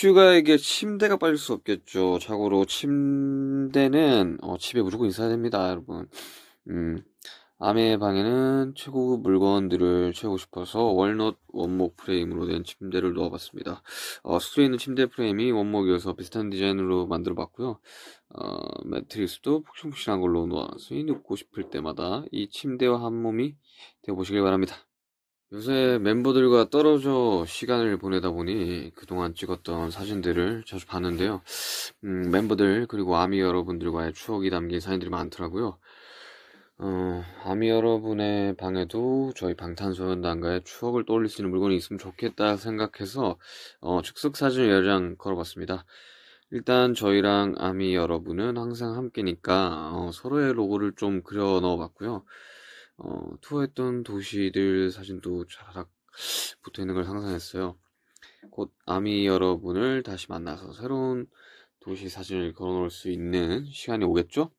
슈가에게 침대가 빠질 수 없겠죠. 자고로 침대는 어, 집에 무조건 있어야 됩니다, 여러분. 음, 아메의 방에는 최고급 물건들을 채우고 싶어서 월넛 원목 프레임으로 된 침대를 놓아봤습니다 어, 수조에 있는 침대 프레임이 원목이어서 비슷한 디자인으로 만들어봤고요. 어, 매트리스도 폭신폭신한 걸로 놓아서 놓고 싶을 때마다 이 침대와 한 몸이 되어보시길 바랍니다. 요새 멤버들과 떨어져 시간을 보내다 보니 그동안 찍었던 사진들을 자주 봤는데요. 음, 멤버들 그리고 아미 여러분들과의 추억이 담긴 사진들이 많더라고요. 어, 아미 여러분의 방에도 저희 방탄소년단과의 추억을 떠올릴 수 있는 물건이 있으면 좋겠다 생각해서 어, 즉석 사진을 여러 장 걸어봤습니다. 일단 저희랑 아미 여러분은 항상 함께니까 어, 서로의 로고를 좀 그려 넣어봤고요. 어, 투어했던 도시들 사진도 자라락 붙어 있는 걸 상상했어요. 곧 아미 여러분을 다시 만나서 새로운 도시 사진을 걸어놓을 수 있는 시간이 오겠죠?